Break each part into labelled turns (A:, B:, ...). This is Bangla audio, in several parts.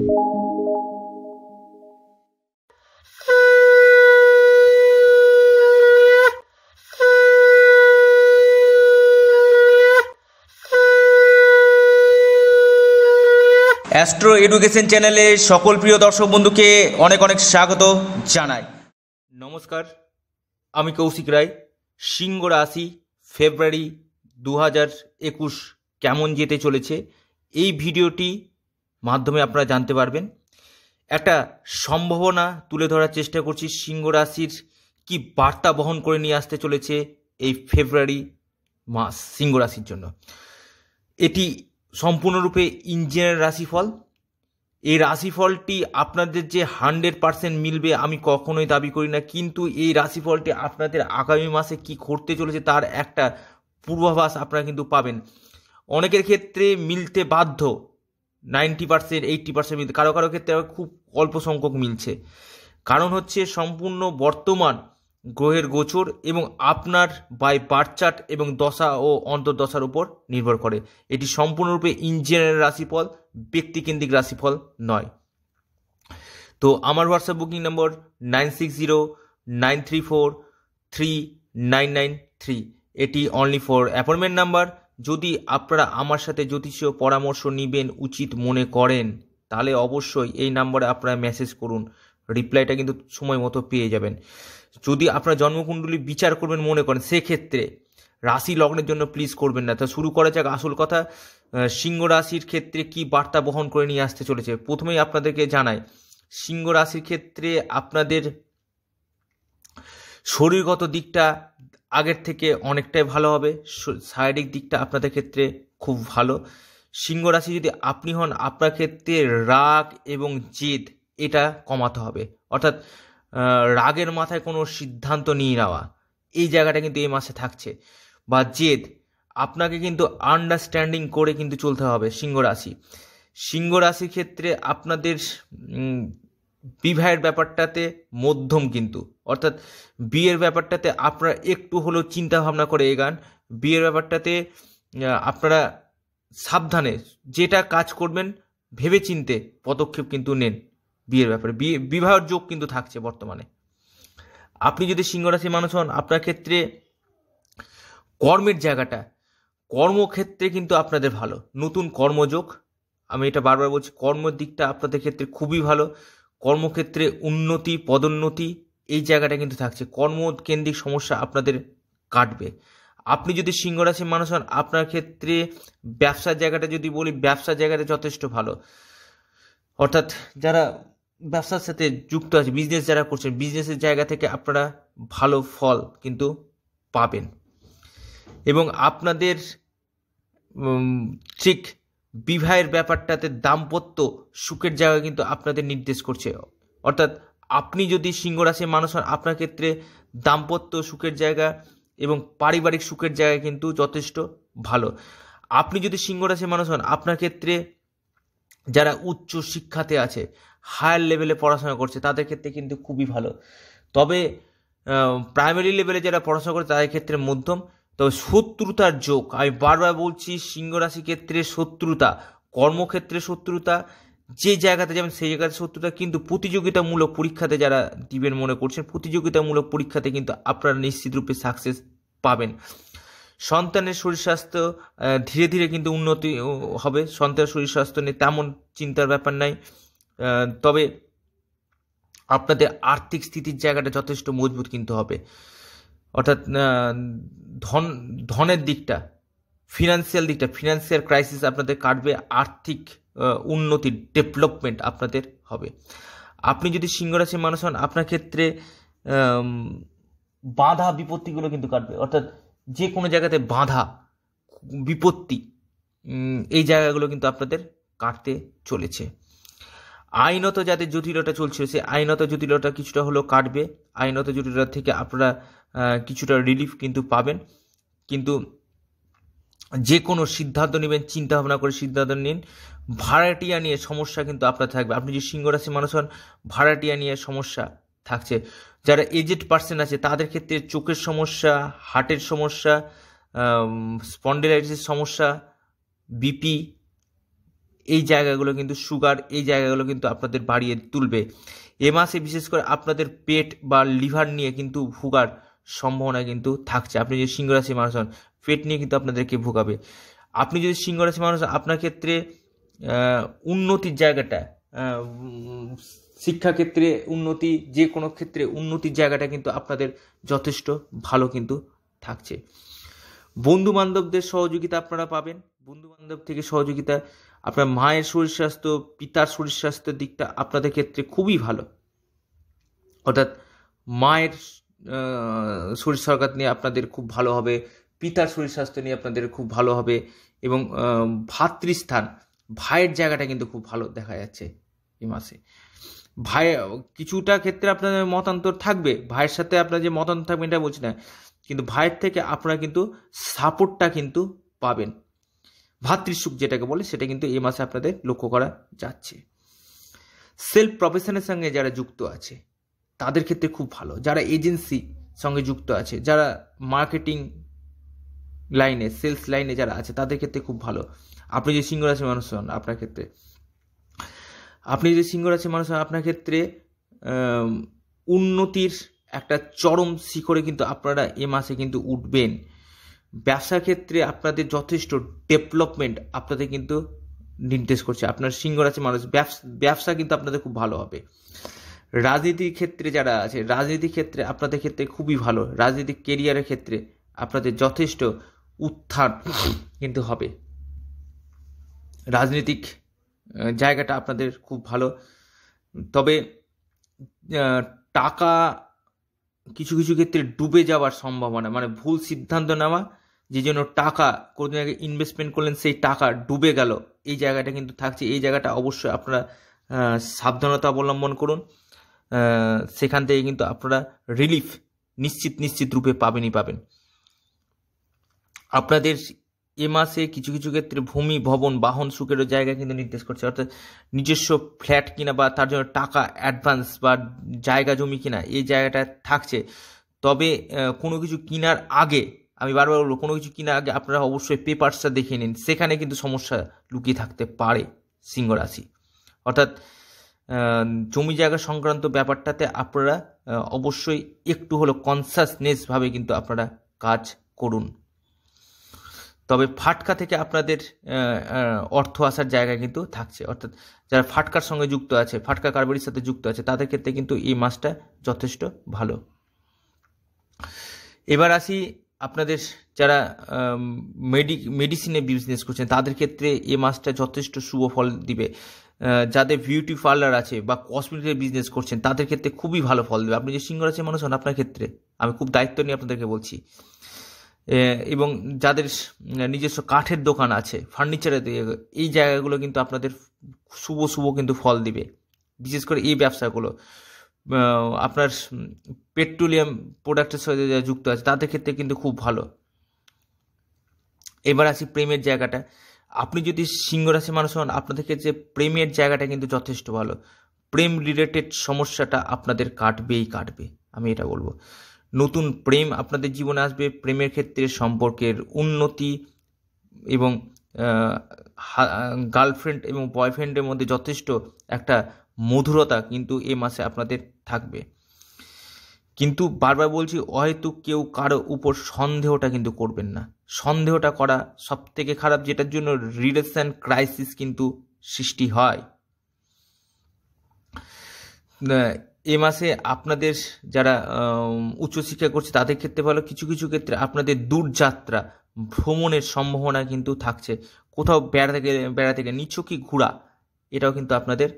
A: অ্যাস্ট্রো এডুকেশন চ্যানেলে সকল প্রিয় দর্শক বন্ধুকে অনেক অনেক স্বাগত জানাই নমস্কার আমি কৌশিক রায় সিংহ রাশি ফেব্রুয়ারি দু হাজার একুশ কেমন যেতে চলেছে এই ভিডিওটি মাধ্যমে আপনারা জানতে পারবেন একটা সম্ভাবনা তুলে ধরার চেষ্টা করছি সিংহ রাশির কি বার্তা বহন করে নিয়ে আসতে চলেছে এই ফেব্রুয়ারি মাস সিংহ রাশির জন্য এটি সম্পূর্ণরূপে ইঞ্জিনিয়ার রাশিফল এই রাশিফলটি আপনাদের যে হান্ড্রেড পারসেন্ট মিলবে আমি কখনোই দাবি করি না কিন্তু এই রাশিফলটি আপনাদের আগামী মাসে কি ঘটতে চলেছে তার একটা পূর্বাভাস আপনারা কিন্তু পাবেন অনেকের ক্ষেত্রে মিলতে বাধ্য নাইনটি পার্সেন্ট এইটটি পার্সেন্ট মিলছে কারো কারো ক্ষেত্রে খুব অল্প সংখ্যক মিলছে কারণ হচ্ছে সম্পূর্ণ বর্তমান গ্রহের গোচর এবং আপনার বাই বার্চার্ট এবং দশা ও অন্তর্দশার উপর নির্ভর করে এটি সম্পূর্ণরূপে ইঞ্জিনিয়ারের রাশিফল ব্যক্তিকেন্দ্রিক রাশিফল নয় তো আমার WhatsApp booking number nine six zero nine three four three nine nine three এটি অনলি ফর অ্যাপয়েন্টমেন্ট নাম্বার যদি আপনারা আমার সাথে জ্যোতিষীয় পরামর্শ নেবেন উচিত মনে করেন তাহলে অবশ্যই এই নাম্বারে আপনারা মেসেজ করুন রিপ্লাইটা কিন্তু সময় মতো পেয়ে যাবেন যদি আপনারা জন্মকুণ্ডলী বিচার করবেন মনে করেন সেক্ষেত্রে রাশি লগ্নের জন্য প্লিজ করবেন না তা শুরু করা যাক আসল কথা সিংহ রাশির ক্ষেত্রে কি বার্তা বহন করে নিয়ে আসতে চলেছে প্রথমেই আপনাদেরকে জানাই সিংহ রাশির ক্ষেত্রে আপনাদের শরীরগত দিকটা আগের থেকে অনেকটাই ভালো হবে শারীরিক দিকটা আপনাদের ক্ষেত্রে খুব ভালো সিংহ রাশি যদি আপনি হন আপনার ক্ষেত্রে রাগ এবং জেদ এটা কমাতে হবে অর্থাৎ রাগের মাথায় কোনো সিদ্ধান্ত নিয়ে নেওয়া এই জায়গাটা কিন্তু এই মাসে থাকছে বা জেদ আপনাকে কিন্তু আন্ডারস্ট্যান্ডিং করে কিন্তু চলতে হবে সিংহ রাশি সিংহ রাশির ক্ষেত্রে আপনাদের বিবাহের ব্যাপারটাতে মধ্যম কিন্তু অর্থাৎ বিয়ের ব্যাপারটাতে আপনারা একটু হলেও চিন্তা ভাবনা করে এগান বিয়ের ব্যাপারটাতে আপনারা সাবধানে যেটা কাজ করবেন ভেবে চিনতে পদক্ষেপ কিন্তু নেন বিয়ের ব্যাপারে বিয়ে বিবাহের যোগ কিন্তু থাকছে বর্তমানে আপনি যদি সিংহরাশি মানুষ হন আপনার ক্ষেত্রে কর্মের জায়গাটা কর্মক্ষেত্রে কিন্তু আপনাদের ভালো নতুন কর্মযোগ আমি এটা বারবার বলছি কর্মের দিকটা আপনাদের ক্ষেত্রে খুবই ভালো কর্মক্ষেত্রে উন্নতি পদোন্নতি এই জায়গাটা কিন্তু থাকছে কর্মকেন্দ্রিক সমস্যা আপনাদের কাটবে আপনি যদি সিংহ রাশির মানুষ হন আপনার ক্ষেত্রে ব্যবসার জায়গাটা যদি বলি ব্যবসার জায়গাটা যথেষ্ট ভালো অর্থাৎ যারা ব্যবসার সাথে যুক্ত আছে বিজনেস যারা করছেন বিজনেসের জায়গা থেকে আপনারা ভালো ফল কিন্তু পাবেন এবং আপনাদের ঠিক বিবাহের ব্যাপারটাতে দাম্পত্য সুখের জায়গা কিন্তু আপনাদের নির্দেশ করছে অর্থাৎ আপনি যদি সিংহ মানুষ হন আপনার ক্ষেত্রে দাম্পত্য সুখের জায়গা এবং পারিবারিক সুখের জায়গা কিন্তু যথেষ্ট ভালো আপনি যদি সিংহ মানুষ হন আপনার ক্ষেত্রে যারা উচ্চ শিক্ষাতে আছে হায়ার লেভেলে পড়াশোনা করছে তাদের ক্ষেত্রে কিন্তু খুবই ভালো তবে প্রাইমারি লেভেলে যারা পড়াশোনা করে তাদের ক্ষেত্রে মধ্যম তবে শত্রুতার যোগ আমি বারবার বলছি সিংহ রাশি ক্ষেত্রে শত্রুতা কর্মক্ষেত্রে শত্রুতা যে জায়গাতে যাবেন সেই জায়গাতে শত্রুতা কিন্তু প্রতিযোগিতামূলক পরীক্ষাতে যারা দিবেন মনে করছেন প্রতিযোগিতামূলক পরীক্ষাতে কিন্তু আপনারা নিশ্চিতরূপে সাকসেস পাবেন সন্তানের শরীর স্বাস্থ্য ধীরে ধীরে কিন্তু উন্নতি হবে সন্তানের শরীর স্বাস্থ্য নিয়ে তেমন চিন্তার ব্যাপার নাই তবে আপনাদের আর্থিক স্থিতির জায়গাটা যথেষ্ট মজবুত কিন্তু হবে অর্থাৎ ধন ধনের দিকটা ফিনান্সিয়াল দিকটা ফিনান্সিয়াল ক্রাইসিস আপনাদের কাটবে আর্থিক উন্নতি ডেভেলপমেন্ট আপনাদের হবে আপনি যদি সিংহরাশির মানুষ হন আপনার ক্ষেত্রে বাধা বিপত্তিগুলো কিন্তু কাটবে অর্থাৎ যে কোনো জায়গাতে বাধা বিপত্তি এই জায়গাগুলো কিন্তু আপনাদের কাটতে চলেছে আইনত যাদের জটিলতা চলছে সে আইনত জটিলতা কিছুটা হলেও কাটবে আইনত জটিলতা থেকে আপনারা কিছুটা রিলিফ কিন্তু পাবেন কিন্তু যে কোনো সিদ্ধান্ত নেবেন চিন্তা ভাবনা করে সিদ্ধান্ত নিন ভাড়াটিয়া নিয়ে সমস্যা কিন্তু আপনার থাকবে আপনি যে সিংহরাশি মানুষ হন ভাড়াটিয়া নিয়ে সমস্যা থাকছে যারা এজেড পার্সেন আছে তাদের ক্ষেত্রে চোখের সমস্যা হার্টের সমস্যা স্পন্ডেলাইটিসের সমস্যা বিপি এই জায়গাগুলো কিন্তু সুগার এই জায়গাগুলো কিন্তু আপনাদের বাড়িয়ে তুলবে এ মাসে বিশেষ করে আপনাদের পেট বা লিভার নিয়ে কিন্তু ভুগার সম্ভাবনা কিন্তু থাকছে আপনি যদি সিংহরাশি মানুষ হন পেট নিয়ে কিন্তু আপনাদেরকে ভোগাবে আপনি যদি সিংহরাশি মানুষ আপনার ক্ষেত্রে উন্নতির জায়গাটা শিক্ষাক্ষেত্রে উন্নতি যে কোনো ক্ষেত্রে উন্নতির জায়গাটা কিন্তু আপনাদের যথেষ্ট ভালো কিন্তু থাকছে বন্ধু বান্ধবদের সহযোগিতা আপনারা পাবেন বন্ধু বান্ধব থেকে সহযোগিতা আপনার মায়ের শরীর স্বাস্থ্য পিতার শরীর স্বাস্থ্যের দিকটা আপনাদের ক্ষেত্রে খুবই ভালো অর্থাৎ মায়ের শরীর সরকার নিয়ে আপনাদের খুব ভালো হবে পিতার শরীর স্বাস্থ্য নিয়ে আপনাদের খুব ভালো হবে এবং ভাতৃস্থান ভাইয়ের জায়গাটা কিন্তু খুব ভালো দেখা যাচ্ছে এই মাসে ভাই কিছুটা ক্ষেত্রে আপনাদের মতান্তর থাকবে ভাইয়ের সাথে আপনার যে মতান্তর থাকবে এটা বলছি না কিন্তু ভাইয়ের থেকে আপনারা কিন্তু সাপোর্টটা কিন্তু পাবেন ভাতৃসুখ যেটাকে বলে সেটা কিন্তু এই মাসে আপনাদের লক্ষ্য করা যাচ্ছে সেলফ প্রফেশনের সঙ্গে যারা যুক্ত আছে তাদের ক্ষেত্রে খুব ভালো যারা এজেন্সি সঙ্গে যুক্ত আছে যারা মার্কেটিং লাইনে সেলস লাইনে যারা আছে তাদের ক্ষেত্রে খুব ভালো আপনি যে সিংহ আছে মানুষ হন আপনার ক্ষেত্রে আপনি যে সিংহ আছে মানুষ হন আপনার ক্ষেত্রে উন্নতির একটা চরম শিখরে কিন্তু আপনারা এ মাসে কিন্তু উঠবেন ব্যবসার ক্ষেত্রে আপনাদের যথেষ্ট ডেভেলপমেন্ট আপনাদের কিন্তু নির্দেশ করছে আপনার সিঙ্গর আছে মানুষ ব্যবসা কিন্তু আপনাদের খুব ভালো হবে রাজনীতির ক্ষেত্রে যারা আছে রাজনীতির ক্ষেত্রে আপনাদের ক্ষেত্রে খুবই ভালো রাজনীতির কেরিয়ারের ক্ষেত্রে আপনাদের যথেষ্ট উত্থান কিন্তু হবে রাজনৈতিক জায়গাটা আপনাদের খুব ভালো তবে টাকা কিছু কিছু ক্ষেত্রে ডুবে যাওয়ার সম্ভাবনা মানে ভুল সিদ্ধান্ত নেওয়া যে জন্য টাকা কোনোদিন আগে ইনভেস্টমেন্ট করলেন সেই টাকা ডুবে গেল এই জায়গাটা কিন্তু থাকছে এই জায়গাটা অবশ্যই আপনারা সাবধানতা অবলম্বন করুন সেখান থেকে কিন্তু আপনারা রিলিফ নিশ্চিত নিশ্চিত রূপে পাবেনই পাবেন আপনাদের এ মাসে কিছু কিছু ক্ষেত্রে ভূমি ভবন বাহন সুখেরও জায়গা কিন্তু নির্দেশ করছে অর্থাৎ নিজস্ব ফ্ল্যাট কিনা বা তার জন্য টাকা অ্যাডভান্স বা জায়গা জমি কিনা এই জায়গাটা থাকছে তবে কোনো কিছু কেনার আগে আমি বারবার বলবো কোনো কিছু কেনার আগে আপনারা অবশ্যই পেপারসটা দেখে নিন সেখানে কিন্তু সমস্যা লুকিয়ে থাকতে পারে সিংহরাশি অর্থাৎ জমি জায়গা সংক্রান্ত ব্যাপারটাতে আপনারা অবশ্যই একটু হলো কনসাসনেসভাবে কিন্তু আপনারা কাজ করুন তবে ফাটকা থেকে আপনাদের অর্থ আসার জায়গা কিন্তু থাকছে অর্থাৎ যারা ফাটকার সঙ্গে যুক্ত আছে ফাটকা কারবারির সাথে যুক্ত আছে তাদের ক্ষেত্রে কিন্তু এই মাসটা যথেষ্ট ভালো এবার আসি আপনাদের যারা মেডি মেডিসিনে বিজনেস করছেন তাদের ক্ষেত্রে এ মাসটা যথেষ্ট শুভ ফল দিবে যাদের বিউটি পার্লার আছে বা কসমেটিকের বিজনেস করছেন তাদের ক্ষেত্রে খুবই ভালো ফল দেবে আপনি যে সিংহরাশির মানুষ হন আপনার ক্ষেত্রে আমি খুব দায়িত্ব নিয়ে আপনাদেরকে বলছি এবং যাদের নিজস্ব কাঠের দোকান আছে ফার্নিচারের এই জায়গাগুলো কিন্তু আপনাদের শুভ শুভ কিন্তু ফল দিবে বিশেষ করে এই ব্যবসাগুলো আপনার পেট্রোলিয়াম প্রোডাক্টের সাথে যুক্ত আছে তাদের ক্ষেত্রে কিন্তু খুব ভালো এবার আসি প্রেমের জায়গাটা আপনি যদি সিংহ রাশি মানুষ হন আপনাদেরকে যে প্রেমের জায়গাটা কিন্তু যথেষ্ট ভালো প্রেম রিলেটেড সমস্যাটা আপনাদের কাটবেই কাটবে আমি এটা বলবো নতুন প্রেম আপনাদের জীবনে আসবে প্রেমের ক্ষেত্রে সম্পর্কের উন্নতি এবং গার্লফ্রেন্ড এবং বয়ফ্রেন্ডের মধ্যে যথেষ্ট একটা মধুরতা কিন্তু এ মাসে আপনাদের থাকবে কিন্তু বারবার বলছি অহেতুক কেউ কারো উপর সন্দেহটা কিন্তু করবেন না সন্দেহটা করা সব থেকে খারাপ যেটার জন্য রিলেশন ক্রাইসিস কিন্তু সৃষ্টি হয় এ মাসে আপনাদের যারা উচ্চশিক্ষা করছে তাদের ক্ষেত্রে ভালো কিছু কিছু ক্ষেত্রে আপনাদের দূরযাত্রা ভ্রমণের সম্ভাবনা কিন্তু থাকছে কোথাও বেড়াতে গেলে বেড়াতে গেলে কি ঘোরা এটাও কিন্তু আপনাদের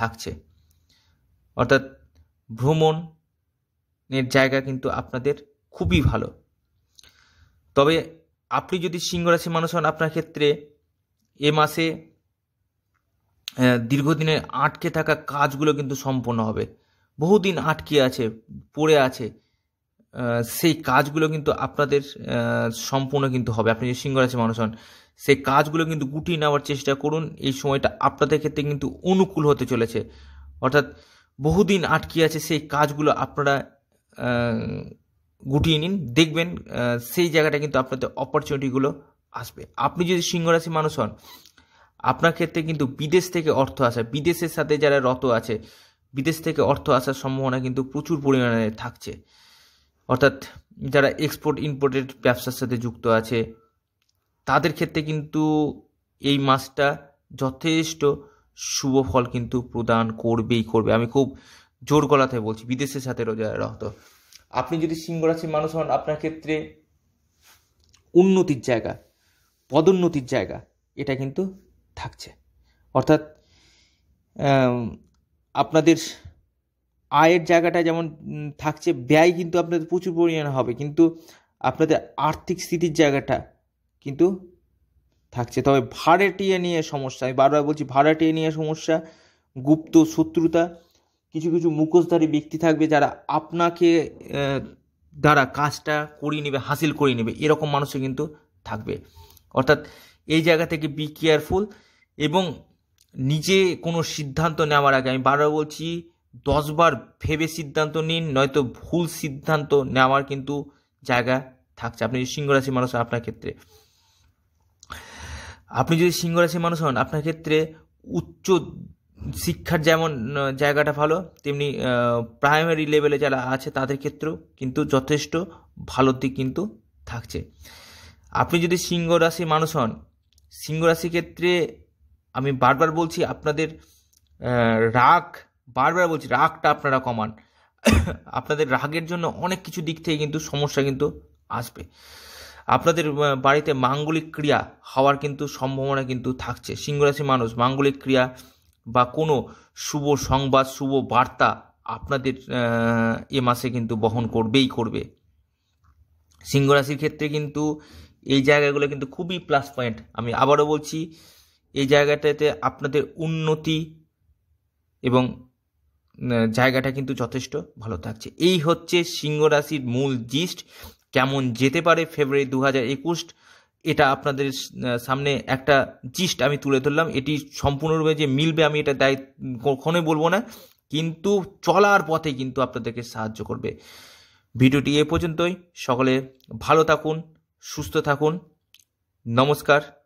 A: থাকছে অর্থাৎ ভ্রমণ এর জায়গা কিন্তু আপনাদের খুবই ভালো তবে আপনি যদি সিংহরাশির মানুষ হন আপনার ক্ষেত্রে এ মাসে দীর্ঘদিনের আটকে থাকা কাজগুলো কিন্তু সম্পন্ন হবে বহুদিন আটকে আছে পড়ে আছে সেই কাজগুলো কিন্তু আপনাদের সম্পূর্ণ কিন্তু হবে আপনি যদি সিংহরাশি মানুষ হন সেই কাজগুলো কিন্তু গুটিয়ে নেওয়ার চেষ্টা করুন এই সময়টা আপনাদের ক্ষেত্রে কিন্তু অনুকূল হতে চলেছে অর্থাৎ বহুদিন আটকে আছে সেই কাজগুলো আপনারা গুটিয়ে নিন দেখবেন সেই জায়গাটা কিন্তু আপনাদের অপরচুনিটিগুলো আসবে আপনি যদি সিংহরাশি মানুষ হন আপনার ক্ষেত্রে কিন্তু বিদেশ থেকে অর্থ আসা বিদেশের সাথে যারা রত আছে বিদেশ থেকে অর্থ আসার সম্ভাবনা কিন্তু প্রচুর পরিমাণে থাকছে অর্থাৎ যারা এক্সপোর্ট ইম্পোর্টের ব্যবসার সাথে যুক্ত আছে তাদের ক্ষেত্রে কিন্তু এই মাসটা যথেষ্ট শুভ ফল কিন্তু প্রদান করবেই করবে আমি খুব জোর গলাতে বলছি বিদেশের সাথে রোজা রক্ত আপনি যদি সিংহ রাশির মানুষ হন আপনার ক্ষেত্রে উন্নতির জায়গা পদোন্নতির জায়গা এটা কিন্তু থাকছে অর্থাৎ আপনাদের আয়ের জায়গাটা যেমন থাকছে ব্যয় কিন্তু আপনাদের প্রচুর পরিমাণে হবে কিন্তু আপনাদের আর্থিক স্থিতির জায়গাটা কিন্তু থাকছে তবে ভাড়াটিয়া নিয়ে সমস্যা আমি বারবার বলছি ভাড়াটিয়া নিয়ে সমস্যা গুপ্ত শত্রুতা কিছু কিছু মুখোশধারী ব্যক্তি থাকবে যারা আপনাকে দ্বারা কাজটা করিয়ে নেবে হাসিল করিয়ে নেবে এরকম মানুষও কিন্তু থাকবে অর্থাৎ এই জায়গা থেকে বি কেয়ারফুল এবং নিজে কোনো সিদ্ধান্ত নেওয়ার আগে আমি বারবার বলছি দশবার ভেবে সিদ্ধান্ত নিন নয়তো ভুল সিদ্ধান্ত নেওয়ার কিন্তু জায়গা থাকছে আপনি যদি সিংহরাশি মানুষ আপনার ক্ষেত্রে আপনি যদি সিংহরাশি মানুষ হন আপনার ক্ষেত্রে উচ্চ শিক্ষার যেমন জায়গাটা ভালো তেমনি প্রাইমারি লেভেলে যারা আছে তাদের ক্ষেত্রেও কিন্তু যথেষ্ট ভালো দিক কিন্তু থাকছে আপনি যদি সিংহ রাশি মানুষ হন সিংহ রাশি ক্ষেত্রে আমি বারবার বলছি আপনাদের রাগ বারবার বলছি রাগটা আপনারা কমান আপনাদের রাগের জন্য অনেক কিছু দিক থেকে কিন্তু সমস্যা কিন্তু আসবে আপনাদের বাড়িতে মাঙ্গলিক ক্রিয়া হওয়ার কিন্তু সম্ভাবনা কিন্তু থাকছে সিংহরাশি মানুষ মাঙ্গলিক ক্রিয়া বা কোনো শুভ সংবাদ শুভ বার্তা আপনাদের এ মাসে কিন্তু বহন করবেই করবে সিংহ রাশির ক্ষেত্রে কিন্তু এই জায়গাগুলো কিন্তু খুবই প্লাস পয়েন্ট আমি আবারও বলছি এই জায়গাটাতে আপনাদের উন্নতি এবং জায়গাটা কিন্তু যথেষ্ট ভালো থাকছে এই হচ্ছে সিংহ রাশির মূল জিস্ট কেমন যেতে পারে ফেব্রুয়ারি দু হাজার একুশ এটা আপনাদের সামনে একটা জিস্ট আমি তুলে ধরলাম এটি সম্পূর্ণরূপে যে মিলবে আমি এটা দায় কখনোই বলবো না কিন্তু চলার পথে কিন্তু আপনাদেরকে সাহায্য করবে ভিডিওটি এ পর্যন্তই সকলে ভালো থাকুন সুস্থ থাকুন নমস্কার